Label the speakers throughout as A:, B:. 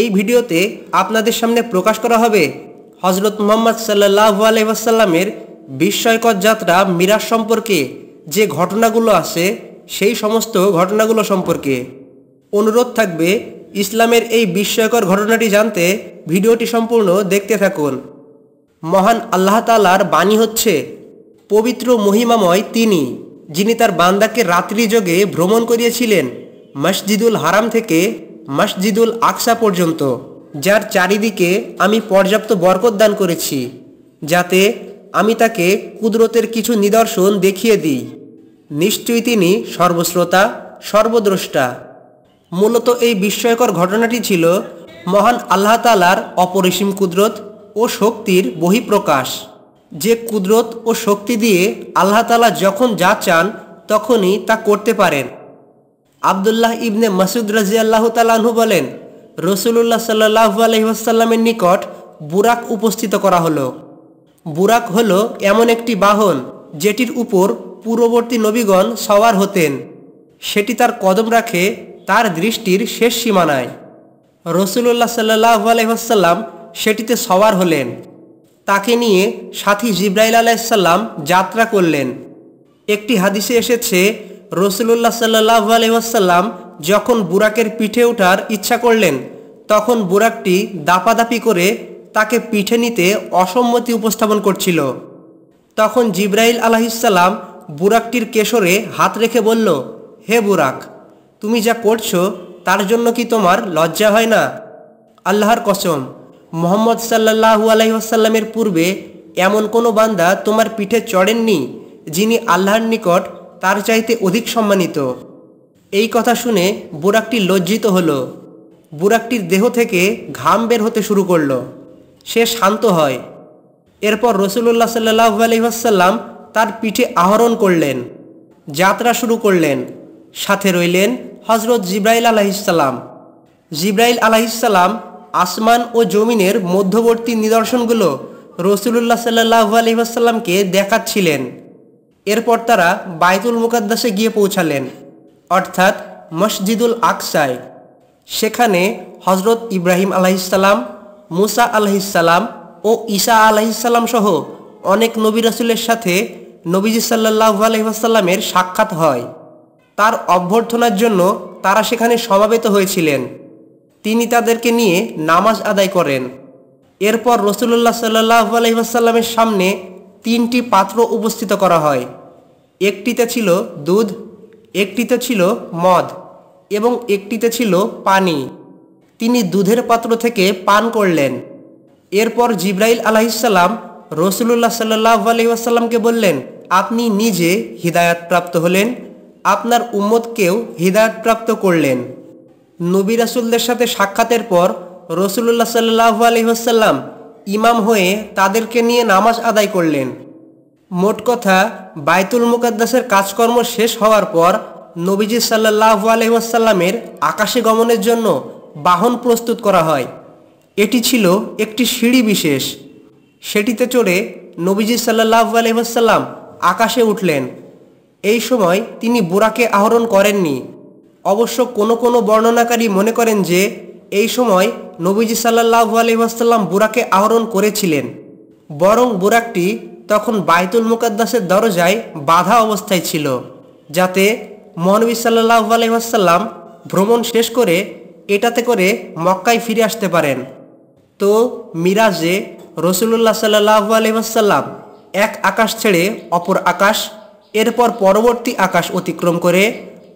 A: এই ভিডিওতে আপনাদের সামনে প্রকাশ করা হবে হজরত মোহাম্মদ সাল্লাহ আলহাসাল্লামের বিস্ময়কর যাত্রা মিরাজ সম্পর্কে যে ঘটনাগুলো আছে সেই সমস্ত ঘটনাগুলো সম্পর্কে অনুরোধ থাকবে ইসলামের এই বিস্ময়কর ঘটনাটি জানতে ভিডিওটি সম্পূর্ণ দেখতে থাকুন মহান আল্লাহ তালার বাণী হচ্ছে পবিত্র মহিমাময় তিনি যিনি তার বান্দাকে রাত্রি যোগে ভ্রমণ করিয়েছিলেন মসজিদুল হারাম থেকে মসজিদুল আকসা পর্যন্ত যার চারিদিকে আমি পর্যাপ্ত বরকত দান করেছি যাতে আমি তাকে কুদরতের কিছু নিদর্শন দেখিয়ে দিই নিশ্চয়ই তিনি সর্বশ্রোতা সর্বদ্রষ্টা মূলত এই বিস্ময়কর ঘটনাটি ছিল মহান আল্লাহ তালার অপরিসীম কুদরত ও শক্তির বহিঃপ্রকাশ যে কুদরত ও শক্তি দিয়ে আল্লাহ তালা যখন যা চান তখনই তা করতে পারেন আবদুল্লাহ ইবনে মাসুদ রাজি আল্লাহ তালু বলেন রসুল্লাহ সাল্লাহ আলহিহাসাল্লামের নিকট বুরাক উপস্থিত করা হলো বুরাক হলো এমন একটি বাহন যেটির উপর পূর্ববর্তী নবীগণ সওয়ার হতেন সেটি তার কদম রাখে তার দৃষ্টির শেষ সীমানায় রসুল্লাহ সাল্লাহ আলহিহাসাল্লাম সেটিতে সওয়ার হলেন তাকে নিয়ে সাথী জিব্রাইল আলাইসাল্লাম যাত্রা করলেন একটি হাদিসে এসেছে রসুল্লাহ সাল্লাহ আলহাম যখন বুরাকের পিঠে ওঠার ইচ্ছা করলেন তখন বুরাকটি দাপাদাপি করে তাকে পিঠে নিতে অসম্মতি উপস্থাপন করছিল তখন জিব্রাইল আলাহিসাল্লাম বুরাকটির কেশরে হাত রেখে বলল হে বুরাক তুমি যা করছো তার জন্য কি তোমার লজ্জা হয় না আল্লাহর কসম মোহাম্মদ সাল্লাহু আলহিহাসাল্লামের পূর্বে এমন কোনো বান্দা তোমার পিঠে চড়েননি যিনি আল্লাহর নিকট তার চাইতে অধিক সম্মানিত এই কথা শুনে বুরাকটি লজ্জিত হল বুরাকটির দেহ থেকে ঘাম বের হতে শুরু করল সে শান্ত হয় এরপর রসুল্লাহ সাল্লাহ আলহিহাসাল্লাম তার পিঠে আহরণ করলেন যাত্রা শুরু করলেন সাথে রইলেন হজরত জিব্রাইল আলাহিসাল্লাম জিব্রাইল আলাহিসাল্লাম আসমান ও জমিনের মধ্যবর্তী নিদর্শনগুলো রসুলুল্লাহ সাল্লাহ আলহিহাসাল্লামকে দেখাচ্ছিলেন এরপর তারা বাইতুল মুকাদ্দাসে গিয়ে পৌঁছালেন অর্থাৎ মসজিদুল আকসায় সেখানে হজরত ইব্রাহিম আলাহিসাল্লাম মুসা আলহিসাল্লাম ও ঈসা আলাহিসাল্লাম সহ অনেক নবী রাসুলের সাথে নবীজি সাল্লাহু আলহিহাসাল্লামের সাক্ষাৎ হয় তার অভ্যর্থনার জন্য তারা সেখানে সমাবেত হয়েছিলেন তিনি তাদেরকে নিয়ে নামাজ আদায় করেন এরপর রসুল্লাহ সাল্লাহু আলহিহাসাল্লামের সামনে তিনটি পাত্র উপস্থিত করা হয় একটিতে ছিল দুধ একটিতে ছিল মদ এবং একটিতে ছিল পানি তিনি দুধের পাত্র থেকে পান করলেন এরপর জিব্রাইল আলাহিসাল্লাম রসুল্লাহ সাল্লাহ আলহিহাসাল্লামকে বললেন আপনি নিজে হৃদায়তপ্রাপ্ত হলেন আপনার উম্মতকেও হৃদায়তপ্রাপ্ত করলেন নবী রাসুলদের সাথে সাক্ষাতের পর রসুল্লাহ সাল্লাহ আলহিহাসাল্লাম ইমাম হয়ে তাদেরকে নিয়ে নামাজ আদায় করলেন মোট কথা বায়তুল মুকাদ্দাসের কাজকর্ম শেষ হওয়ার পর নবীজি সাল্লাহ আলহিহাসাল্লামের আকাশে গমনের জন্য বাহন প্রস্তুত করা হয় এটি ছিল একটি সিঁড়ি বিশেষ সেটিতে চড়ে নবীজি সাল্লাহ আলহিহাসাল্লাম আকাশে উঠলেন এই সময় তিনি বোরাকে আহরণ করেননি অবশ্য কোনো কোনো বর্ণনাকারী মনে করেন যে এই সময় নবীজি সাল্লাহ আলহিহাসাল্লাম বুরাকে আহরণ করেছিলেন বরং বুরাকটি তখন বাইতুল মুকাদ্দাসের দরজায় বাধা অবস্থায় ছিল যাতে মনবী সাল্লাহ আলহিহাসাল্লাম ভ্রমণ শেষ করে এটাতে করে মক্কায় ফিরে আসতে পারেন তো মিরাজে রসুল্লাহ সাল্লাহ আলহিহাসাল্লাম এক আকাশ ছেড়ে অপর আকাশ এরপর পরবর্তী আকাশ অতিক্রম করে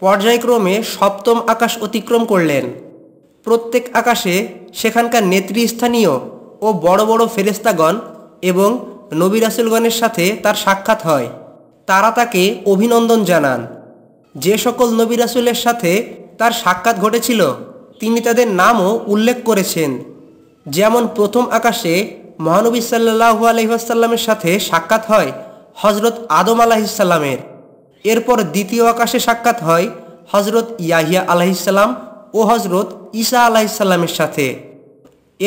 A: পর্যায়ক্রমে সপ্তম আকাশ অতিক্রম করলেন প্রত্যেক আকাশে সেখানকার নেতৃস্থানীয় ও বড় বড় ফেরেস্তাগণ এবং নবী রাসুলগণের সাথে তার সাক্ষাৎ হয় তারা তাকে অভিনন্দন জানান যে সকল নবী রাসুলের সাথে তার সাক্ষাৎ ঘটেছিল তিনি তাদের নামও উল্লেখ করেছেন যেমন প্রথম আকাশে মহানবী সাল্লাহু আলহিহাসাল্লামের সাথে সাক্ষাৎ হয় হজরত আদম আলাহিসাল্লামের এরপর দ্বিতীয় আকাশে সাক্ষাৎ হয় হজরত ইয়াহিয়া আলাহিসাল্লাম ও হজরত ঈসা আলাহিসাল্লামের সাথে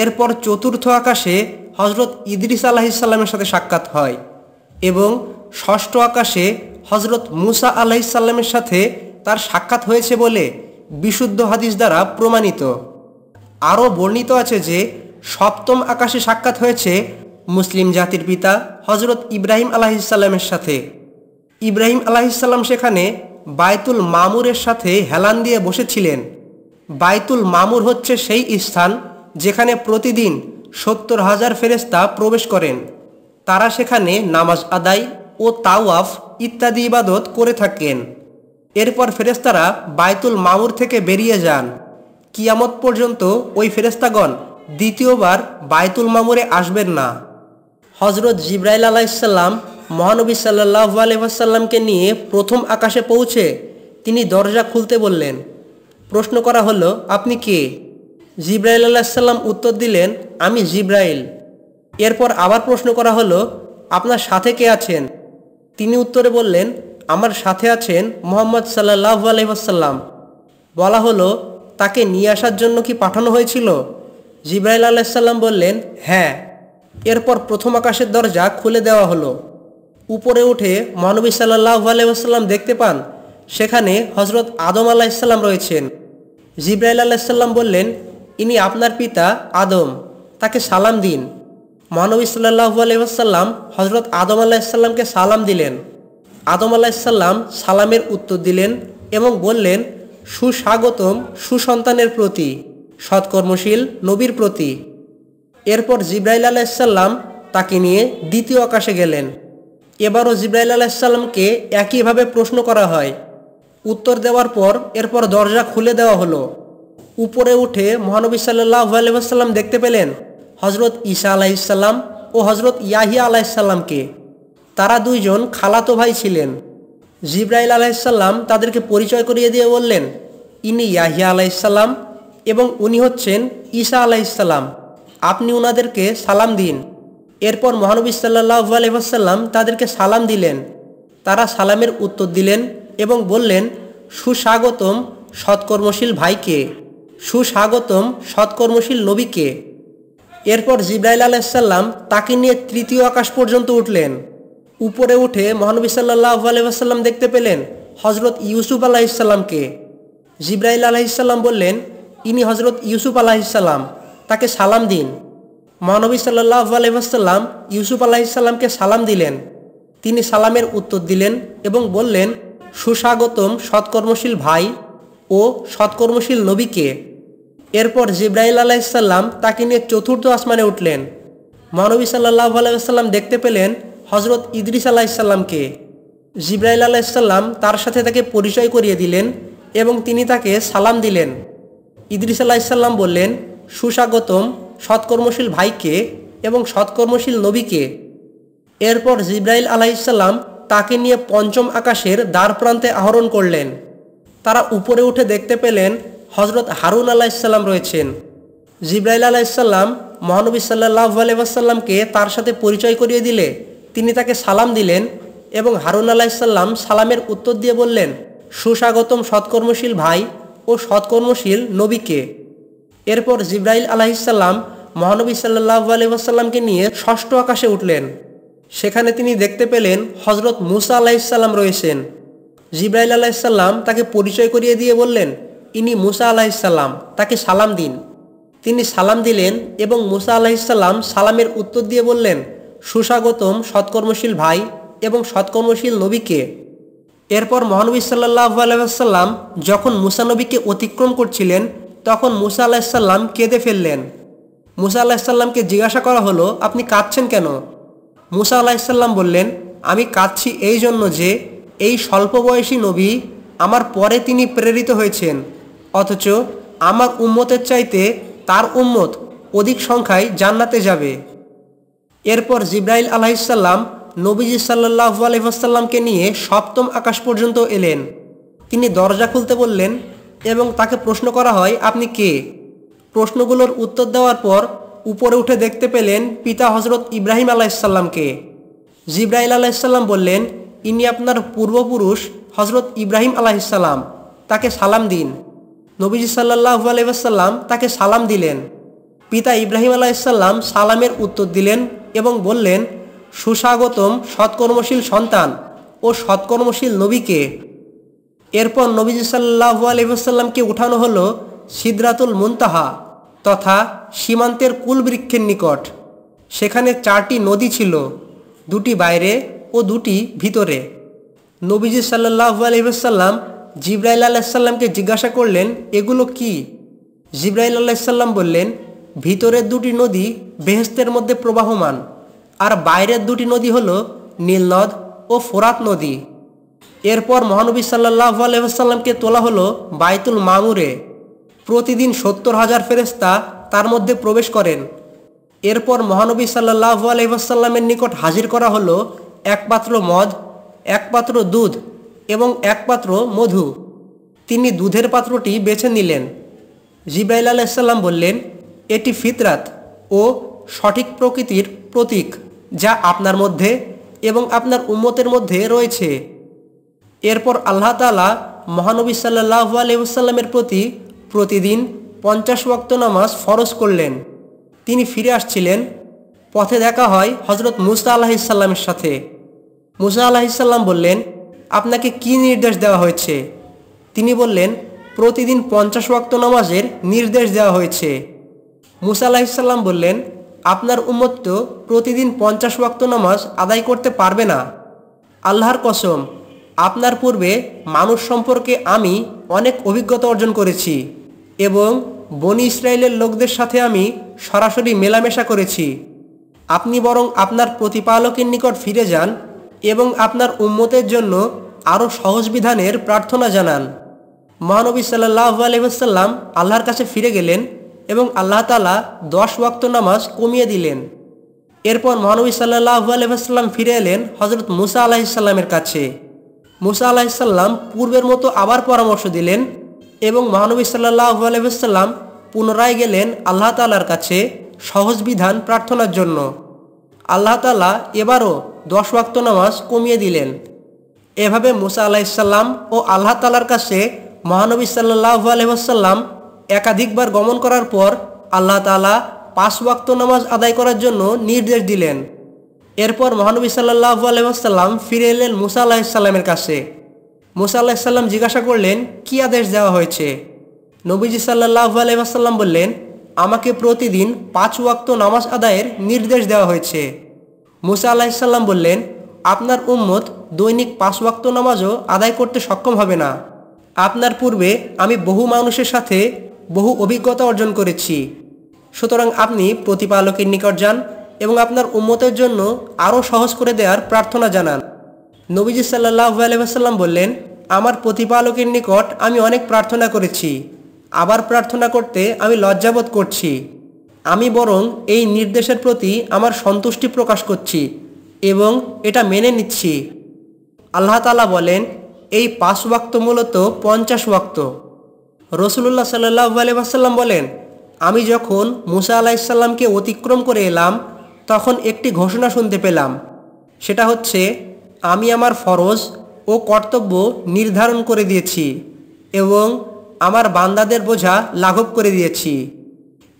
A: এরপর চতুর্থ আকাশে হজরত ইদ্রিস আলাহিসাল্লামের সাথে সাক্ষাৎ হয় এবং ষষ্ঠ আকাশে হজরত মুসা আলাহিসাল্লামের সাথে তার সাক্ষাৎ হয়েছে বলে বিশুদ্ধ হাদিস দ্বারা প্রমাণিত আরও বর্ণিত আছে যে সপ্তম আকাশে সাক্ষাৎ হয়েছে মুসলিম জাতির পিতা হজরত ইব্রাহিম আলাহিসাল্লামের সাথে ইব্রাহিম আলাহিসাল্লাম সেখানে বায়তুল মামুরের সাথে হেলান দিয়ে বসেছিলেন বাইতুল মামুর হচ্ছে সেই স্থান যেখানে প্রতিদিন সত্তর হাজার ফেরেস্তা প্রবেশ করেন তারা সেখানে নামাজ আদায় ও তাওয়াফ ইত্যাদি ইবাদত করে থাকেন এরপর ফেরেস্তারা বাইতুল মামুর থেকে বেরিয়ে যান কিয়ামত পর্যন্ত ওই ফেরেস্তাগণ দ্বিতীয়বার বাইতুল মামুরে আসবেন না হজরত জিব্রাইল আলাইসাল্লাম মহানবী সাল্লাহ আলহ্লামকে নিয়ে প্রথম আকাশে পৌঁছে তিনি দরজা খুলতে বললেন প্রশ্ন করা হলো আপনি কে জিব্রাইল আল্লাহ উত্তর দিলেন আমি জিব্রাইল এরপর আবার প্রশ্ন করা হলো আপনার সাথে কে আছেন তিনি উত্তরে বললেন আমার সাথে আছেন মোহাম্মদ সাল্লাহ আলহ্লাম বলা হলো তাকে নিয়ে আসার জন্য কি পাঠানো হয়েছিল জিব্রাইল আলাইসাল্লাম বললেন হ্যাঁ এরপর প্রথম আকাশের দরজা খুলে দেওয়া হলো উপরে উঠে মহানবী সাল্লাহ আলহ্লাম দেখতে পান সেখানে হজরত আদম আলাহিসাল্লাম রয়েছেন জিব্রাইল আল্লাহাল্লাম বললেন ইনি আপনার পিতা আদম তাকে সালাম দিন মহানবী সাল্লাহু আলহিহাসাল্লাম হজরত আদম আলাহিসাল্লামকে সালাম দিলেন আদম আলাহিসাল্লাম সালামের উত্তর দিলেন এবং বললেন সুস্বাগতম সুসন্তানের প্রতি সৎকর্মশীল নবীর প্রতি এরপর জিব্রাইল আলাহিসাল্লাম তাকে নিয়ে দ্বিতীয় আকাশে গেলেন এবারও জিব্রাইল আলাহিসাল্লামকে একইভাবে প্রশ্ন করা হয় উত্তর দেওয়ার পর এরপর দরজা খুলে দেওয়া হলো উপরে উঠে মহানবী সাল্লাহ আলহাম দেখতে পেলেন হজরত ইসা আলাইসাল্লাম ও হজরত ইয়াহিয়া আলাইসাল্লামকে তারা দুইজন খালাতো ভাই ছিলেন জিব্রাইল আলাইসাল্লাম তাদেরকে পরিচয় করিয়ে দিয়ে বললেন ইনি ইয়াহিয়া আলাইসাল্লাম এবং উনি হচ্ছেন ঈসা আলাইসাল্লাম আপনি ওনাদেরকে সালাম দিন এরপর মহানবী সাল্লাহ আলহাম তাদেরকে সালাম দিলেন তারা সালামের উত্তর দিলেন এবং বললেন সুস্বাগতম সৎকর্মশীল ভাইকে সুস্বাগতম সৎকর্মশীল নবীকে এরপর জিব্রাইল আলাইসাল্লাম তাকে নিয়ে তৃতীয় আকাশ পর্যন্ত উঠলেন উপরে উঠে মহানবী সাল্লাহ আলহাম দেখতে পেলেন হজরত ইউসুফ আলাহিসাল্লামকে জিব্রাইল আলাহিসাল্লাম বললেন ইনি হজরত ইউসুফ আলাহিসাল্লাম তাকে সালাম দিন মহানবী সাল্লাহ আলহাম ইউসুফ আলাহিসাল্লামকে সালাম দিলেন তিনি সালামের উত্তর দিলেন এবং বললেন সুস্বাগতম সৎকর্মশীল ভাই ও সৎকর্মশীল নবীকে এরপর জিব্রাইল আলাইসাল্লাম তাকে নিয়ে চতুর্থ আসমানে উঠলেন মানবী সাল্লাহ আলাইসাল্লাম দেখতে পেলেন হজরত ইদ্রিস আলাইসাল্লামকে জিব্রাইল আলাইসাল্লাম তার সাথে তাকে পরিচয় করিয়ে দিলেন এবং তিনি তাকে সালাম দিলেন ইদ্রিস আলাইসাল্লাম বললেন সুস্বাগতম সৎকর্মশীল ভাইকে এবং সৎকর্মশীল নবীকে এরপর জিব্রাইল আলাইসাল্লাম তাকে নিয়ে পঞ্চম আকাশের দ্বার প্রান্তে আহরণ করলেন তারা উপরে উঠে দেখতে পেলেন হজরত হারুন আলাহিসাল্লাম রয়েছেন জিব্রাইল আলাইসাল্লাম মহানবী সাল্লাহ আলাইসাল্লামকে তার সাথে পরিচয় করিয়ে দিলে তিনি তাকে সালাম দিলেন এবং হারুন আলাইসাল্লাম সালামের উত্তর দিয়ে বললেন সুস্বাগতম সৎকর্মশীল ভাই ও সৎকর্মশীল নবীকে এরপর জিব্রাইল আলাহিসাল্লাম মহানবী সাল্লাহ আলহিহাসাল্লামকে নিয়ে ষষ্ঠ আকাশে উঠলেন সেখানে তিনি দেখতে পেলেন হজরত মুসা আলাহিসাল্লাম রয়েছেন জিব্রাইল আলাহিসাল্লাম তাকে পরিচয় করিয়ে দিয়ে বললেন ইনি মুসা আলাহিসাল্লাম তাকে সালাম দিন তিনি সালাম দিলেন এবং মুসা আলাহিসাল্লাম সালামের উত্তর দিয়ে বললেন সুস্বাগতম সৎকর্মশীল ভাই এবং সৎকর্মশীল নবীকে এরপর মহানবী সাল্লাহ আলাইসাল্লাম যখন মুসা নবীকে অতিক্রম করছিলেন তখন মুসা আলাহিসাল্লাম কেঁদে ফেললেন মুসা আলাহিসাল্লামকে জিজ্ঞাসা করা হলো আপনি কাঁদছেন কেন মুসা আলাহিসাল্লাম বললেন আমি কাঁদছি এই জন্য যে এই স্বল্প বয়সী নবী আমার পরে তিনি প্রেরিত হয়েছেন অথচ আমার উম্মতের চাইতে তার উম্মত অধিক সংখ্যায় জান্নাতে যাবে এরপর জিব্রাইল আলাহিসাল্লাম নবীজি সাল্লাহ আলহিহাসাল্লামকে নিয়ে সপ্তম আকাশ পর্যন্ত এলেন তিনি দরজা খুলতে বললেন এবং তাকে প্রশ্ন করা হয় আপনি কে প্রশ্নগুলোর উত্তর দেওয়ার পর উপরে উঠে দেখতে পেলেন পিতা হজরত ইব্রাহিম আলাইসাল্লামকে জিব্রাহিল আলাইসাল্লাম বললেন ইনি আপনার পূর্বপুরুষ হজরত ইব্রাহিম আলাহিসাল্লাম তাকে সালাম দিন নবীজি সাল্লাহু আলাইসাল্লাম তাকে সালাম দিলেন পিতা ইব্রাহিম আলাইসাল্লাম সালামের উত্তর দিলেন এবং বললেন সুস্বাগতম সৎকর্মশীল সন্তান ও সৎকর্মশীল নবীকে এরপর নবীজি সাল্লাহু আলহিহাসাল্লামকে উঠানো হলো সিদ্রাতুল মুনতাহা তথা সীমান্তের কুলবৃক্ষের নিকট সেখানে চারটি নদী ছিল দুটি বাইরে ও দুটি ভিতরে নবীজি সাল্লাহ আলহিসাল্লাম জিব্রাইল আলাইসাল্লামকে জিজ্ঞাসা করলেন এগুলো কি জিব্রাইল আলাইসাল্লাম বললেন ভিতরের দুটি নদী বেহেস্তের মধ্যে প্রবাহমান আর বাইরের দুটি নদী হল নীলনদ ও ফোরাত নদী এরপর মহানবী সাল্লাহ আলহামকে তোলা হলো বাইতুল মামুরে প্রতিদিন সত্তর হাজার ফেরেস্তা তার মধ্যে প্রবেশ করেন এরপর মহানবী সাল্লাহ আলহিহাসাল্লামের নিকট হাজির করা হলো একপাত্র মদ একপাত্র দুধ এবং একপাত্র মধু তিনি দুধের পাত্রটি বেছে নিলেন জিবাইল আলাইসাল্লাম বললেন এটি ফিতরাত ও সঠিক প্রকৃতির প্রতীক যা আপনার মধ্যে এবং আপনার উম্মতের মধ্যে রয়েছে এরপর আল্লাহ তালা মহানবী সাল্লাহ আলহিহাসাল্লামের প্রতি প্রতিদিন পঞ্চাশ ওয়াক্ত নামাজ ফরজ করলেন তিনি ফিরে আসছিলেন পথে দেখা হয় হজরত মুসা আলাহিসাল্লামের সাথে মুসা আলাহিসাল্লাম বললেন আপনাকে কি নির্দেশ দেওয়া হয়েছে তিনি বললেন প্রতিদিন পঞ্চাশ ওয়াক্ত নামাজের নির্দেশ দেওয়া হয়েছে মুসা আলাহিসাল্লাম বললেন আপনার উম্মত প্রতিদিন পঞ্চাশ ওয়াক্ত নামাজ আদায় করতে পারবে না আল্লাহর কসম আপনার পূর্বে মানুষ সম্পর্কে আমি অনেক অভিজ্ঞতা অর্জন করেছি এবং বনি ইসরায়েলের লোকদের সাথে আমি সরাসরি মেলামেশা করেছি আপনি বরং আপনার প্রতিপালকের নিকট ফিরে যান এবং আপনার উন্মতের জন্য আরও সহজ বিধানের প্রার্থনা জানান মহানবী সাল্লাহ আলহিহাসাল্লাম আল্লাহর কাছে ফিরে গেলেন এবং আল্লাহ তালা দশ ওয়াক্ত নামাজ কমিয়ে দিলেন এরপর মহানবী সাল্লাহ আলহিহাসাল্লাম ফিরে এলেন হজরত মুসা আলাহিসাল্লামের কাছে মুসা আলাহিসাল্লাম পূর্বের মতো আবার পরামর্শ দিলেন এবং মহানবী সাল্লাহ আলহিসাল্লাম পুনরায় গেলেন আল্লাহ তালার কাছে সহজ বিধান প্রার্থনার জন্য আল্লাহ তালা এবারও দশ ওয়াক্ত নামাজ কমিয়ে দিলেন এভাবে মুসা আলাইসাল্লাম ও আল্লাহ তালার কাছে মহানবী সাল্লাহু আলহিহাসাল্লাম একাধিকবার গমন করার পর আল্লাহ তালা পাঁচ ওয়াক্ত নামাজ আদায় করার জন্য নির্দেশ দিলেন এরপর মহানবী সাল্লাহু আলহিহাসাল্লাম ফিরে এলেন মুসা আলাহিসাল্লামের কাছে মোসা আল্লাহ সাল্লাম জিজ্ঞাসা করলেন কি আদেশ দেওয়া হয়েছে নবীজি সাল্লাহ আলাইসাল্লাম বললেন আমাকে প্রতিদিন পাঁচ ওয়াক্ত নামাজ আদায়ের নির্দেশ দেওয়া হয়েছে মোসা আলাহিসাল্লাম বললেন আপনার উম্মত দৈনিক পাঁচ ওয়াক্ত নামাজও আদায় করতে সক্ষম হবে না আপনার পূর্বে আমি বহু মানুষের সাথে বহু অভিজ্ঞতা অর্জন করেছি সুতরাং আপনি প্রতিপালকের নিকট যান এবং আপনার উম্মতের জন্য আরও সহজ করে দেওয়ার প্রার্থনা জানান নবীজি সাল্লাহ আলহাম বললেন আমার প্রতিপালকের নিকট আমি অনেক প্রার্থনা করেছি আবার প্রার্থনা করতে আমি লজ্জাবোধ করছি আমি বরং এই নির্দেশের প্রতি আমার সন্তুষ্টি প্রকাশ করছি এবং এটা মেনে নিচ্ছি আল্লাহ তালা বলেন এই পাঁচ ওয়াক্ত মূলত পঞ্চাশ ওয়াক্ত রসুল্লাহ সাল্লাহ আলহাম বলেন আমি যখন মুসা আলাহিসাল্লামকে অতিক্রম করে এলাম তখন একটি ঘোষণা শুনতে পেলাম সেটা হচ্ছে আমি আমার ফরজ ও কর্তব্য নির্ধারণ করে দিয়েছি এবং আমার বান্দাদের বোঝা লাঘব করে দিয়েছি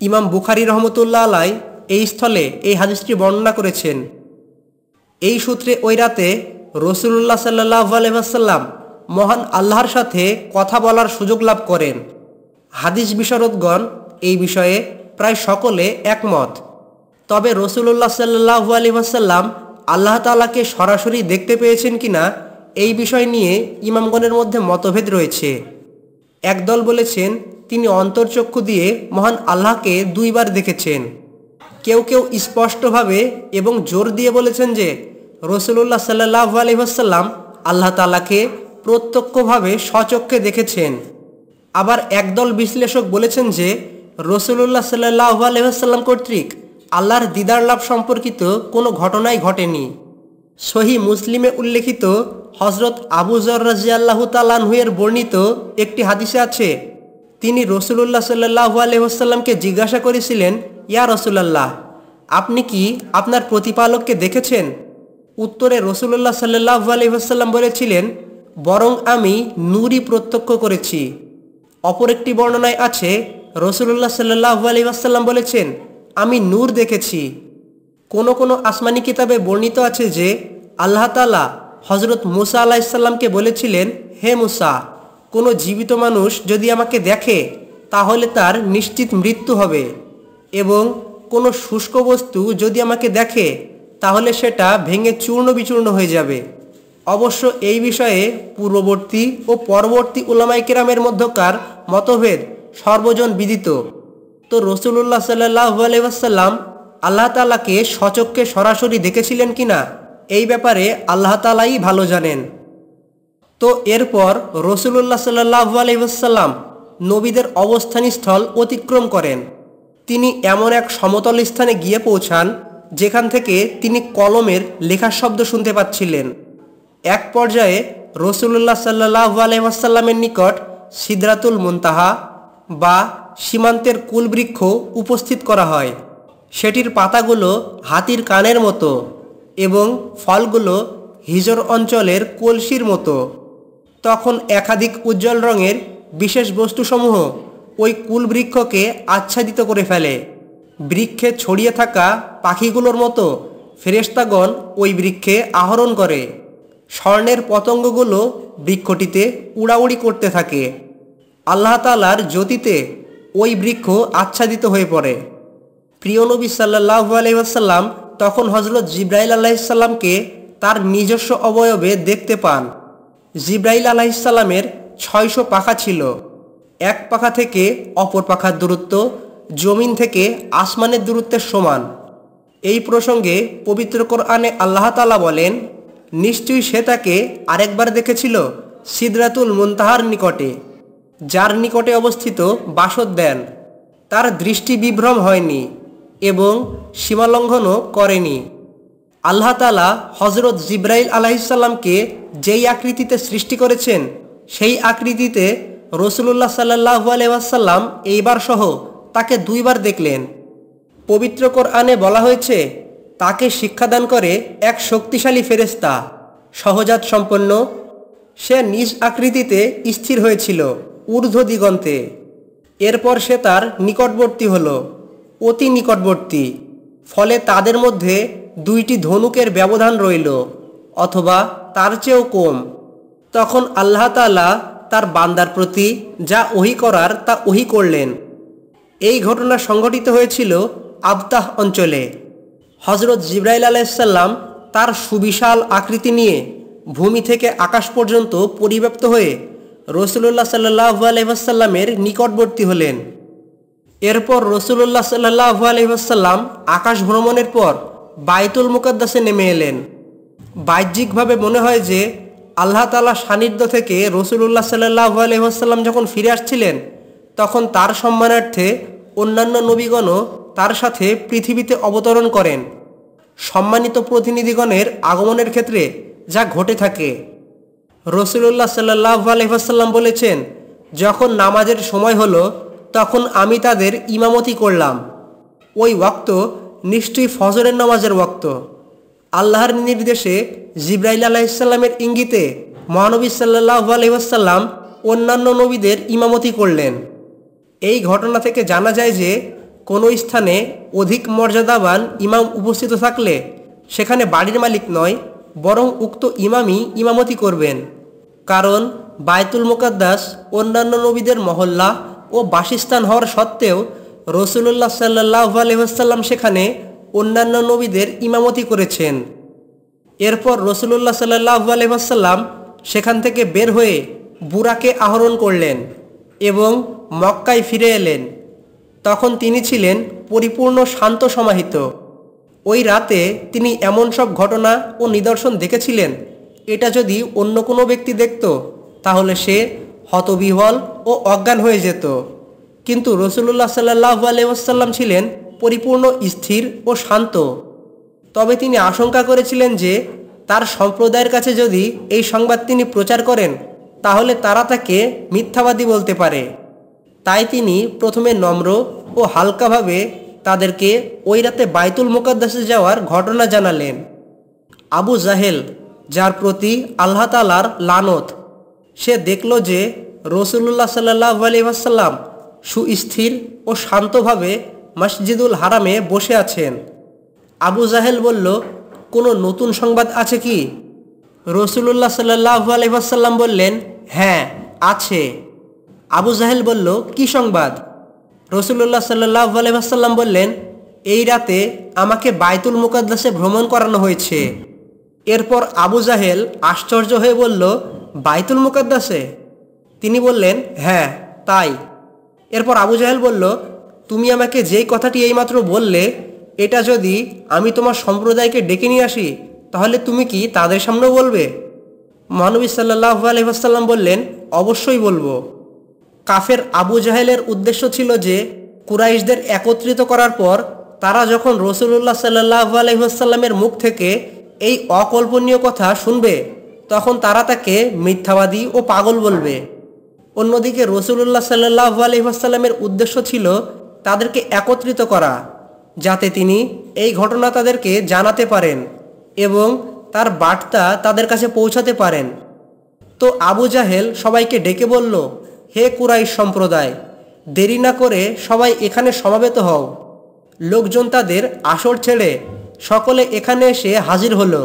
A: ইমাম বুখারি রহমতুল্লাহ আলাই এই স্থলে এই হাদিসটি বর্ণনা করেছেন এই সূত্রে ওই রাতে রসুল্লাহ সাল্লাহ আলহাম মহান আল্লাহর সাথে কথা বলার সুযোগ লাভ করেন হাদিস বিশারদগণ এই বিষয়ে প্রায় সকলে একমত তবে রসুল্লাহ সাল্লাহু আলহাম আল্লাহ তালাকে সরাসরি দেখতে পেয়েছেন কি না এই বিষয় নিয়ে ইমামগণের মধ্যে মতভেদ রয়েছে একদল বলেছেন তিনি অন্তর্চক্ষু দিয়ে মহান আল্লাহকে দুইবার দেখেছেন কেউ কেউ স্পষ্টভাবে এবং জোর দিয়ে বলেছেন যে রসুল্লাহ সাল্লাহ আলহিহাসাল্লাম আল্লাহ তালাকে প্রত্যক্ষভাবে স্বচক্ষে দেখেছেন আবার একদল বিশ্লেষক বলেছেন যে রসুল্লাহ সাল্লাহ আলহিহাসাল্লাম কর্তৃক আল্লাহর দিদার লাভ সম্পর্কিত কোনো ঘটনাই ঘটেনি সহি মুসলিমে উল্লেখিত হজরত আবুজর রাজিয়াল্লাহ তালানহুয়ের বর্ণিত একটি হাদিসে আছে তিনি রসুলুল্লাহ সাল্লু আলহ্লামকে জিজ্ঞাসা করেছিলেন ইয়া রসুলাল্লাহ আপনি কি আপনার প্রতিপালককে দেখেছেন উত্তরে রসুলুল্লাহ সাল্লু আলহ্লাম বলেছিলেন বরং আমি নুরি প্রত্যক্ষ করেছি অপর একটি বর্ণনায় আছে রসুলুল্লাহ সাল্লু আলহ্লাম বলেছেন আমি নূর দেখেছি কোনো কোনো আসমানি কিতাবে বর্ণিত আছে যে আল্লাহ তালা হজরত মুসা আলাহিসাল্লামকে বলেছিলেন হে মুসা কোনো জীবিত মানুষ যদি আমাকে দেখে তাহলে তার নিশ্চিত মৃত্যু হবে এবং কোনো শুষ্ক বস্তু যদি আমাকে দেখে তাহলে সেটা ভেঙে চূর্ণ বিচূর্ণ হয়ে যাবে অবশ্য এই বিষয়ে পূর্ববর্তী ও পরবর্তী উলামাইকেরামের মধ্যকার মতভেদ সর্বজন বিদিত তো রসুল্লাহ সাল্লাহ আলাইসাল্লাম আল্লাহ তালাকে সচক্ষে সরাসরি দেখেছিলেন কি না এই ব্যাপারে আল্লাহ তালাই ভালো জানেন তো এরপর রসুল্লাহ সাল্লাহ আলাইসাল্লাম নবীদের অবস্থান স্থল অতিক্রম করেন তিনি এমন এক সমতল স্থানে গিয়ে পৌঁছান যেখান থেকে তিনি কলমের লেখার শব্দ শুনতে পাচ্ছিলেন এক পর্যায়ে রসুল্লাহ সাল্লাহ আলাইসাল্লামের নিকট সিদ্রাতুল মুনতাহা বা সীমান্তের কুলবৃক্ষ উপস্থিত করা হয় সেটির পাতাগুলো হাতির কানের মতো এবং ফলগুলো হিজর অঞ্চলের কলসির মতো তখন একাধিক উজ্জ্বল রঙের বিশেষ বস্তুসমূহ ওই কুলবৃক্ষকে আচ্ছাদিত করে ফেলে বৃক্ষে ছড়িয়ে থাকা পাখিগুলোর মতো ফেরেস্তাগণ ওই বৃক্ষে আহরণ করে স্বর্ণের পতঙ্গগুলো বৃক্ষটিতে উড়াউড়ি করতে থাকে আল্লাহ তালার জ্যোতিতে ওই বৃক্ষ আচ্ছাদিত হয়ে পড়ে প্রিয় নবী সাল্লাহ আলহিহাসাল্লাম তখন হজরত জিব্রাইল আলাহিসাল্লামকে তার নিজস্ব অবয়বে দেখতে পান জিব্রাইল আলাহিসাল্লামের ছয়শো পাখা ছিল এক পাখা থেকে অপর পাখার দূরত্ব জমিন থেকে আসমানের দূরত্বের সমান এই প্রসঙ্গে পবিত্র কোরআনে আল্লাহ তালা বলেন নিশ্চয়ই সে তাকে আরেকবার দেখেছিল সিদ্রাতুল মুন্তাহার নিকটে যার নিকটে অবস্থিত বাসদ দেন তার দৃষ্টি বিভ্রম হয়নি এবং সীমালঙ্ঘনও করেনি আল্লাহ তালা হজরত জিব্রাইল আলাহিসাল্লামকে যেই আকৃতিতে সৃষ্টি করেছেন সেই আকৃতিতে রসুলুল্লাহ সাল্লাহ আলহাসাল্লাম এইবার সহ তাকে দুইবার দেখলেন পবিত্র কোরআনে বলা হয়েছে তাকে শিক্ষাদান করে এক শক্তিশালী ফেরেস্তা সহজাত সম্পন্ন সে নিজ আকৃতিতে স্থির হয়েছিল ঊর্ধ্ব দিগন্তে এরপর সে তার নিকটবর্তী হল অতি নিকটবর্তী ফলে তাদের মধ্যে দুইটি ধনুকের ব্যবধান রইল অথবা তার চেয়েও কম তখন আল্লাহ তালা তার বান্দার প্রতি যা ওহি করার তা ওহি করলেন এই ঘটনা সংঘটিত হয়েছিল আবতাহ অঞ্চলে হজরত জিব্রাইল আলাইসাল্লাম তার সুবিশাল আকৃতি নিয়ে ভূমি থেকে আকাশ পর্যন্ত পরিব্যাপ্ত হয়ে রসুল্লাহ সাল্লাহ আলহিহাসাল্লামের নিকটবর্তী হলেন এরপর রসুল্লাহ সাল্লাহ আলহিহাসাল্লাম আকাশ ভ্রমণের পর বাইতুল মুকদ্দাসে নেমে এলেন বাহ্যিকভাবে মনে হয় যে আল্লাহ তালা সান্নিধ্য থেকে রসুল্লাহ সাল্লাহ আলহিহাসাল্লাম যখন ফিরে আসছিলেন তখন তার সম্মানার্থে অন্যান্য নবীগণও তার সাথে পৃথিবীতে অবতরণ করেন সম্মানিত প্রতিনিধিগণের আগমনের ক্ষেত্রে যা ঘটে থাকে রসুল্লাহ সাল্লাহ আলহিহাসাল্লাম বলেছেন যখন নামাজের সময় হলো তখন আমি তাদের ইমামতি করলাম ওই ওক্ত নিশ্চয়ই ফজরের নামাজের ওক্ত আল্লাহর নির্দেশে জিব্রাইল আলাহিসাল্লামের ইঙ্গিতে মহানবী সাল্লাহ আলহিহাসাল্লাম অন্যান্য নবীদের ইমামতি করলেন এই ঘটনা থেকে জানা যায় যে কোনো স্থানে অধিক মর্যাদাবান ইমাম উপস্থিত থাকলে সেখানে বাড়ির মালিক নয় বরং উক্ত ইমামই ইমামতি করবেন কারণ বায়তুল মোকাদ্দাস অন্যান্য নবীদের মহল্লা ও বাসস্থান হওয়ার সত্ত্বেও রসুল্লাহ সাল্লাহ আলহ্লাম সেখানে অন্যান্য নবীদের ইমামতি করেছেন এরপর রসুল্লাহ সাল্লাহ আলহ্লাম সেখান থেকে বের হয়ে বুরাকে আহরণ করলেন এবং মক্কায় ফিরে এলেন তখন তিনি ছিলেন পরিপূর্ণ শান্ত সমাহিত ওই রাতে তিনি এমন সব ঘটনা ও নিদর্শন দেখেছিলেন এটা যদি অন্য কোনো ব্যক্তি দেখত তাহলে সে হতবিহল ও অজ্ঞান হয়ে যেত কিন্তু রসুল্লাহ সাল্লাহ আলহাম ছিলেন পরিপূর্ণ স্থির ও শান্ত তবে তিনি আশঙ্কা করেছিলেন যে তার সম্প্রদায়ের কাছে যদি এই সংবাদ তিনি প্রচার করেন তাহলে তারা তাকে মিথ্যাবাদী বলতে পারে তাই তিনি প্রথমে নম্র ও হালকাভাবে তাদেরকে ওই রাতে বাইতুল মোকাদ্দাসে যাওয়ার ঘটনা জানালেন আবু জাহেল যার প্রতি আল্লাহ তালার লানত সে দেখল যে রসুল্লাহ সাল্লাহ আলিহাসাল্লাম সুস্থির ও শান্তভাবে মসজিদুল হারামে বসে আছেন আবু জাহেল বলল কোনো নতুন সংবাদ আছে কি রসুল্লাহ সাল্লাহ আলহিহাসাল্লাম বললেন হ্যাঁ আছে আবু জাহেল বলল কি সংবাদ রসুল্লাহ সাল্লাহ আলহাসাল্লাম বললেন এই রাতে আমাকে বাইতুল মুকাদ্দাসে ভ্রমণ করানো হয়েছে এরপর আবু জাহেল আশ্চর্য হয়ে বলল বাইতুল মুকাদ্দাসে তিনি বললেন হ্যাঁ তাই এরপর আবু জাহেল বলল তুমি আমাকে যেই কথাটি এইমাত্র বললে এটা যদি আমি তোমার সম্প্রদায়কে ডেকে নিয়ে আসি তাহলে তুমি কি তাদের সামনেও বলবে মানবী সাল্লাহ আলহ্লাম বললেন অবশ্যই বলবো কাফের আবু জাহেলের উদ্দেশ্য ছিল যে কুরাইশদের একত্রিত করার পর তারা যখন রসুল্লাহ সাল্লু আলহিহাসাল্লামের মুখ থেকে এই অকল্পনীয় কথা শুনবে তখন তারা তাকে মিথ্যাবাদী ও পাগল বলবে অন্যদিকে রসুল্লাহ সাল্লাহ আলহিহাসাল্লামের উদ্দেশ্য ছিল তাদেরকে একত্রিত করা যাতে তিনি এই ঘটনা তাদেরকে জানাতে পারেন এবং তার বার্তা তাদের কাছে পৌঁছাতে পারেন তো আবু জাহেল সবাইকে ডেকে বলল হে কুরাই সম্প্রদায় দেরি না করে সবাই এখানে সমাবেত হও লোকজন তাদের আসর ছেড়ে সকলে এখানে এসে হাজির হলো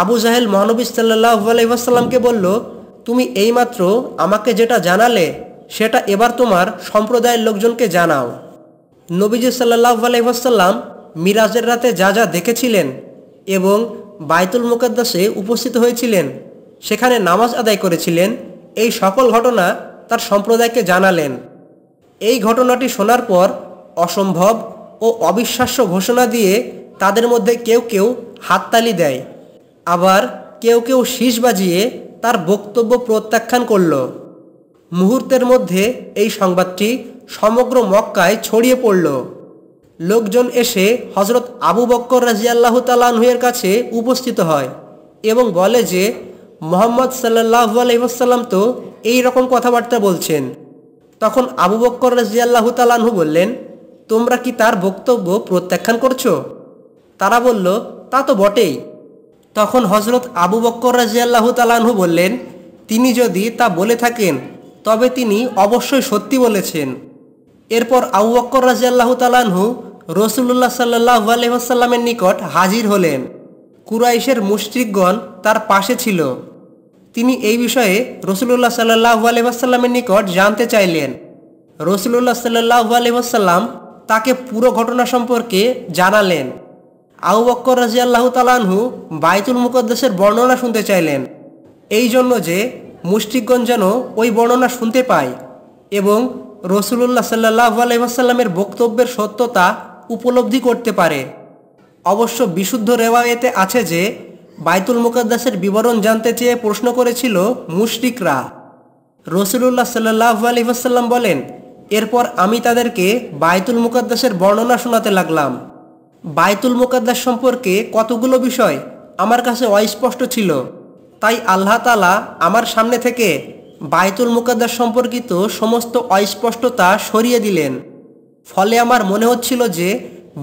A: আবু জাহেল মহানবী সাল্লাহ আলাইসাল্লামকে বলল তুমি এইমাত্র আমাকে যেটা জানালে সেটা এবার তোমার সম্প্রদায়ের লোকজনকে জানাও নবীজি সাল্লাহ আলাইসাল্লাম মিরাজের রাতে যা যা দেখেছিলেন এবং বাইতুল মুকদ্দাসে উপস্থিত হয়েছিলেন সেখানে নামাজ আদায় করেছিলেন এই সকল ঘটনা তার সম্প্রদায়কে জানালেন এই ঘটনাটি শোনার পর অসম্ভব ও অবিশ্বাস্য ঘোষণা দিয়ে তাদের মধ্যে কেউ কেউ হাততালি দেয় আবার কেউ কেউ শীষ বাজিয়ে তার বক্তব্য প্রত্যাখ্যান করল মুহূর্তের মধ্যে এই সংবাদটি সমগ্র মক্কায় ছড়িয়ে পড়ল লোকজন এসে হজরত আবু বক্কর রাজিয়াল্লাহ তালানহের কাছে উপস্থিত হয় এবং বলে যে মোহাম্মদ সাল্লাহ আলহিহাসাল্লাম তো এই রকম কথাবার্তা বলছেন তখন আবু বক্কর রাজিয়াল্লাহ তালাহু বললেন তোমরা কি তার বক্তব্য প্রত্যাখ্যান করছো তারা বলল তা তো বটেই তখন হজরত আবু বক্কর রাজিয়াল্লাহ তালাহু বললেন তিনি যদি তা বলে থাকেন তবে তিনি অবশ্যই সত্যি বলেছেন এরপর আবু বক্কর রাজিয়াল্লাহ তালাহু রসুল্লাহ সাল্লাহ আলহিহাসাল্লামের নিকট হাজির হলেন কুরাইশের মুষ্টিকগণ তার পাশে ছিল তিনি এই বিষয়ে রসুলুল্লাহ সাল্লাহ আলহাসাল্লামের নিকট জানতে চাইলেন রসুলুল্লাহ সাল্লাহ আলহাসাল্লাম তাকে পুরো ঘটনা সম্পর্কে জানালেন আউ বক্কর রাজিয়াল্লাহ তালানহু বাইতুল মুকদ্দেশের বর্ণনা শুনতে চাইলেন এই জন্য যে মুষ্টিকগণ যেন ওই বর্ণনা শুনতে পায় এবং রসুলুল্লাহ সাল্লাহ আলহাসাল্লামের বক্তব্যের সত্যতা উপলব্ধি করতে পারে অবশ্য বিশুদ্ধ রেওয়ায়েতে আছে যে বাইতুল মোকাদ্দাসের বিবরণ জানতে চেয়ে প্রশ্ন করেছিল মুশরিকরা রসুলুল্লাহ সাল্লাহ আলী আসাল্লাম বলেন এরপর আমি তাদেরকে বাইতুল মুকাদ্দাসের বর্ণনা শোনাতে লাগলাম বাইতুল মুকাদ্দাস সম্পর্কে কতগুলো বিষয় আমার কাছে অস্পষ্ট ছিল তাই আল্লাহ তালা আমার সামনে থেকে বাইতুল মুকাদ্দাস সম্পর্কিত সমস্ত অস্পষ্টতা সরিয়ে দিলেন ফলে আমার মনে হচ্ছিল যে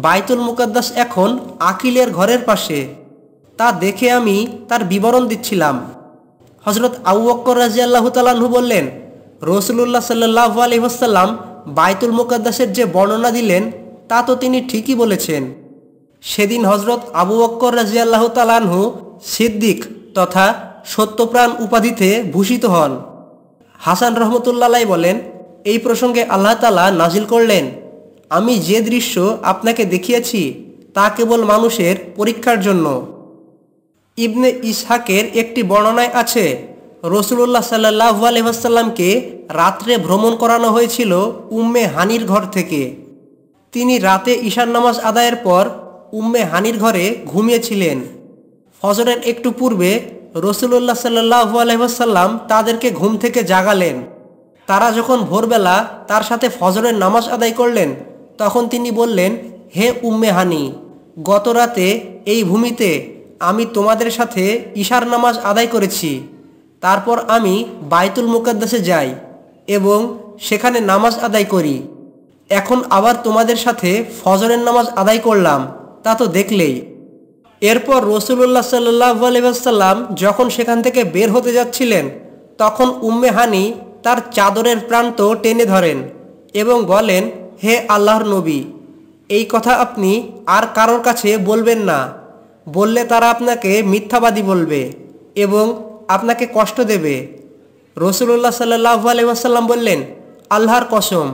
A: বাইতুল মুকাদ্দাস এখন আকিলের ঘরের পাশে তা দেখে আমি তার বিবরণ দিচ্ছিলাম হজরত আউ্বক্কর রাজি আল্লাহ তালাহু বললেন রসুল্লাহ সাল্লাহ হাসাল্লাম বায়তুল মুকাদ্দাসের যে বর্ণনা দিলেন তা তো তিনি ঠিকই বলেছেন সেদিন হজরত আবু অক্কর রাজি আল্লাহ তালাহু সিদ্দিক তথা সত্যপ্রাণ উপাধিতে ভূষিত হন হাসান রহমতুল্লাহ বলেন এই প্রসঙ্গে আল্লাহ তালা নাজিল করলেন আমি যে দৃশ্য আপনাকে দেখিয়েছি তা কেবল মানুষের পরীক্ষার জন্য ইবনে ইসহাকের একটি বর্ণনায় আছে রসুল্লাহ সাল্লাহ আলহ্লামকে রাত্রে ভ্রমণ করানো হয়েছিল উম্মে হানির ঘর থেকে তিনি রাতে ঈশান নামাজ আদায়ের পর উম্মে হানির ঘরে ঘুমিয়েছিলেন ফজরের একটু পূর্বে রসুল্লাহ সাল্লাহ আলহ্লাম তাদেরকে ঘুম থেকে জাগালেন তারা যখন ভোরবেলা তার সাথে ফজরের নামাজ আদায় করলেন তখন তিনি বললেন হে উম্মে হানি গত রাতে এই ভূমিতে আমি তোমাদের সাথে ঈশার নামাজ আদায় করেছি তারপর আমি বাইতুল মুকাদ্দাসে যাই এবং সেখানে নামাজ আদায় করি এখন আবার তোমাদের সাথে ফজরের নামাজ আদায় করলাম তা তো দেখলেই এরপর রসুল্লাহ সাল্লাহ আলহাম যখন সেখান থেকে বের হতে যাচ্ছিলেন তখন উম্মে হানি তার চাদরের প্রান্ত টেনে ধরেন এবং বলেন হে আল্লাহর নবী এই কথা আপনি আর কারোর কাছে বলবেন না বললে তারা আপনাকে মিথ্যাবাদী বলবে এবং আপনাকে কষ্ট দেবে রসুল্লাহ সাল্লাহ আলহাম বললেন আল্লাহর কসম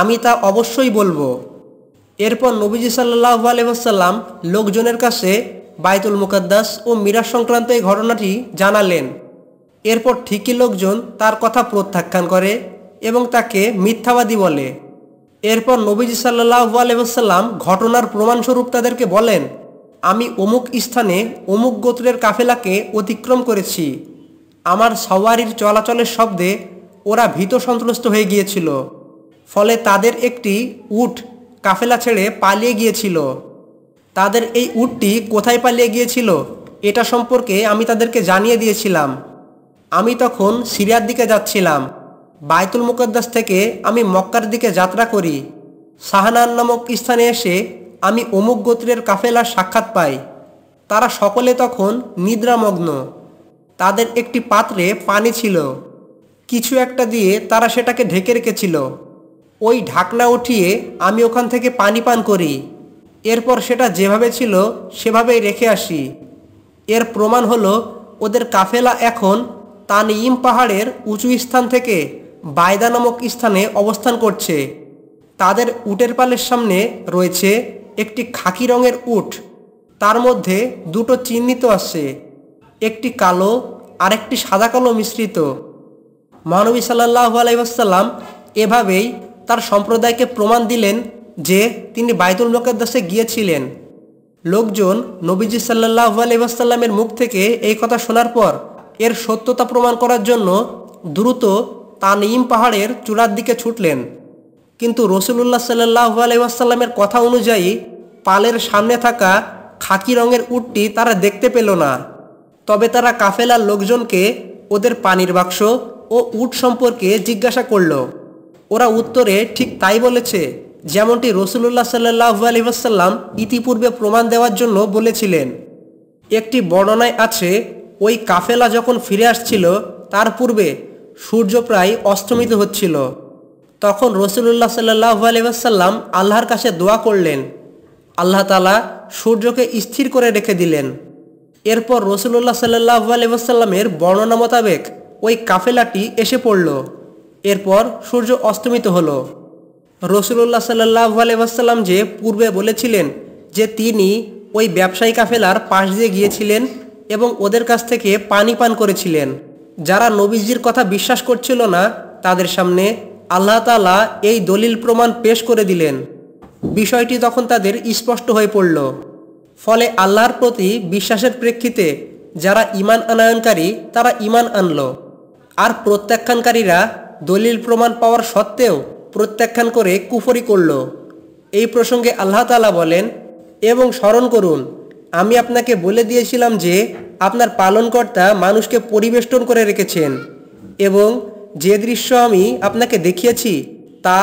A: আমি তা অবশ্যই বলবো এরপর নবীজি সাল্লাহ আলহাম লোকজনের কাছে বায়তুল মুকদ্দাস ও মিরাজ সংক্রান্ত এই ঘটনাটি জানালেন এরপর ঠিকই লোকজন তার কথা প্রত্যাখ্যান করে এবং তাকে মিথ্যাবাদী বলে এরপর নবীজি সাল্লাহ আলহাম ঘটনার প্রমাণস্বরূপ তাদেরকে বলেন আমি অমুক স্থানে অমুক গোত্রের কাফেলাকে অতিক্রম করেছি আমার সওয়ারির চলাচলের শব্দে ওরা ভীত সন্ত্রস্ত হয়ে গিয়েছিল ফলে তাদের একটি উট কাফেলা ছেড়ে পালিয়ে গিয়েছিল তাদের এই উটটি কোথায় পালিয়ে গিয়েছিল এটা সম্পর্কে আমি তাদেরকে জানিয়ে দিয়েছিলাম আমি তখন সিরিয়ার দিকে যাচ্ছিলাম বায়তুল মুকদ্দাস থেকে আমি মক্কার দিকে যাত্রা করি সাহানান নামক স্থানে এসে আমি অমুক গোত্রের কাফেলার সাক্ষাৎ পাই তারা সকলে তখন নিদ্রামগ্ন তাদের একটি পাত্রে পানি ছিল কিছু একটা দিয়ে তারা সেটাকে ঢেকে রেখেছিল ওই ঢাকনা উঠিয়ে আমি ওখান থেকে পানি পান করি এরপর সেটা যেভাবে ছিল সেভাবেই রেখে আসি এর প্রমাণ হলো ওদের কাফেলা এখন তানিম পাহাড়ের উঁচু স্থান থেকে বায়দা নামক স্থানে অবস্থান করছে তাদের উটের পালের সামনে রয়েছে একটি খাকি রঙের উট তার মধ্যে দুটো চিহ্নিত আছে একটি কালো আর একটি সাদা কালো মিশ্রিত মহানবী সাল্লাহু আলাইসাল্লাম এভাবেই তার সম্প্রদায়কে প্রমাণ দিলেন যে তিনি বাইতুল মোকাদ্দাসে গিয়েছিলেন লোকজন নবীজি সাল্লাহু আলাইসাল্লামের মুখ থেকে এই কথা শোনার পর এর সত্যতা প্রমাণ করার জন্য দ্রুত তানিম পাহাড়ের চূড়ার দিকে ছুটলেন কিন্তু রসুলুল্লাহ সাল্লাহ আলাইসাল্লামের কথা অনুযায়ী পালের সামনে থাকা খাকি রঙের উটটি তারা দেখতে পেল না তবে তারা কাফেলার লোকজনকে ওদের পানির বাক্স ও উট সম্পর্কে জিজ্ঞাসা করল ওরা উত্তরে ঠিক তাই বলেছে যেমনটি রসুল্লাহ সাল্লাহ আলহিবাসাল্লাম ইতিপূর্বে প্রমাণ দেওয়ার জন্য বলেছিলেন একটি বর্ণনায় আছে ওই কাফেলা যখন ফিরে আসছিল তার পূর্বে সূর্য প্রায় অস্তমিত হচ্ছিল তখন রসুল্লাহ সাল্লাহ আলিবাসাল্লাম আল্লাহর কাছে দোয়া করলেন আল্লাহ তালা সূর্যকে স্থির করে রেখে দিলেন এরপর রসুল্লাহ সাল্লাহ আলিবাসাল্লামের বর্ণনা মোতাবেক ওই কাফেলাটি এসে পড়ল এরপর সূর্য অস্তমিত হল রসুল্লাহ সাল্লাহ আলিবাসাল্লাম যে পূর্বে বলেছিলেন যে তিনি ওই ব্যবসায়ী কাফেলার পাশ দিয়ে গিয়েছিলেন এবং ওদের কাছ থেকে পানি পান করেছিলেন যারা নবীজির কথা বিশ্বাস করছিল না তাদের সামনে আল্লাহ তালা এই দলিল প্রমাণ পেশ করে দিলেন বিষয়টি তখন তাদের স্পষ্ট হয়ে পড়ল ফলে আল্লাহর প্রতি বিশ্বাসের প্রেক্ষিতে যারা ইমান আনায়নকারী তারা ইমান আনল আর প্রত্যাখ্যানকারীরা দলিল প্রমাণ পাওয়ার সত্ত্বেও প্রত্যাখ্যান করে কুফরি করল এই প্রসঙ্গে আল্লাহ তালা বলেন এবং স্মরণ করুন আমি আপনাকে বলে দিয়েছিলাম যে আপনার পালনকর্তা মানুষকে পরিবেষ্টন করে রেখেছেন এবং যে দৃশ্য আমি আপনাকে দেখিয়েছি তা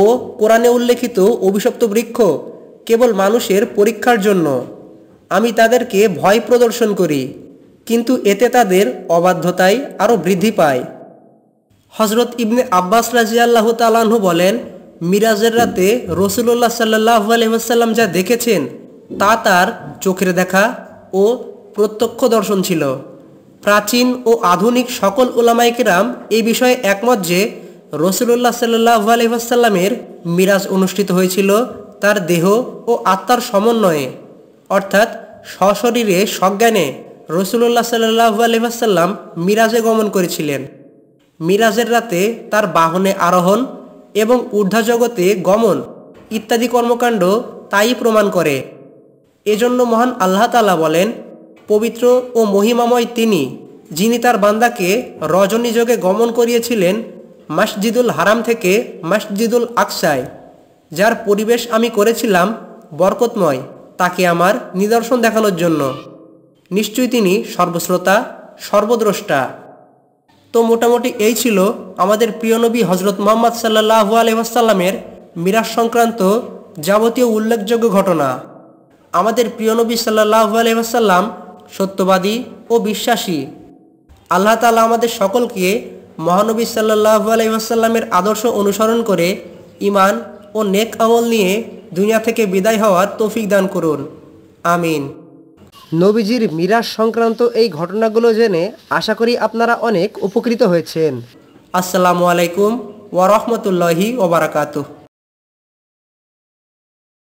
A: ও কোরআনে উল্লেখিত অভিশপ্ত বৃক্ষ কেবল মানুষের পরীক্ষার জন্য আমি তাদেরকে ভয় প্রদর্শন করি কিন্তু এতে তাদের অবাধ্যতায় আরও বৃদ্ধি পায় হজরত ইবনে আব্বাস রাজিয়াল্লাহ তালাহু বলেন মিরাজের রাতে রসুল্লাহ সাল্লাহ আলহিহাসাল্লাম যা দেখেছেন তা তার চোখের দেখা ও প্রত্যক্ষ দর্শন ছিল প্রাচীন ও আধুনিক সকল ওলামাইকেরাম এই বিষয়ে একমত যে রসুল্লাহ সাল্লাহ আলহিহাসাল্লামের মিরাজ অনুষ্ঠিত হয়েছিল তার দেহ ও আত্মার সমন্বয়ে অর্থাৎ সশরীরে সজ্ঞানে রসুল্লাহ সাল্লাহ আলহিহাসাল্লাম মিরাজে গমন করেছিলেন মিরাজের রাতে তার বাহনে আরোহণ এবং ঊর্ধ্বজগতে গমন ইত্যাদি কর্মকাণ্ড তাই প্রমাণ করে এজন্য মহান আল্লাহ আল্লাহতালা বলেন পবিত্র ও মহিমাময় তিনি যিনি তার বান্দাকে রজনীযোগে গমন করিয়েছিলেন মসজিদুল হারাম থেকে মসজিদুল আকসায় যার পরিবেশ আমি করেছিলাম বরকতময় তাকে আমার নিদর্শন দেখানোর জন্য নিশ্চয়ই তিনি সর্বশ্রোতা সর্বদ্রষ্টা তো মোটামুটি এই ছিল আমাদের প্রিয় নবী হজরত মোহাম্মদ সাল্লাহ আলহাসাল্লামের মিরাজ সংক্রান্ত যাবতীয় উল্লেখযোগ্য ঘটনা আমাদের প্রিয় নবী সাল্লাহ আলহাসাল্লাম সত্যবাদী ও বিশ্বাসী আল্লাহ তালা আমাদের সকলকে মহানবী সাল্লাহ আলহিহাসাল্লামের আদর্শ অনুসরণ করে ইমান ও নেক আমল নিয়ে দুনিয়া থেকে বিদায় হওয়ার তৌফিক দান করুন আমিন নবীজির মিরাজ সংক্রান্ত এই ঘটনাগুলো জেনে আশা করি আপনারা অনেক উপকৃত হয়েছেন আসসালামু আলাইকুম ওয়ারহমতুল্লাহি ওবরাকাতুহ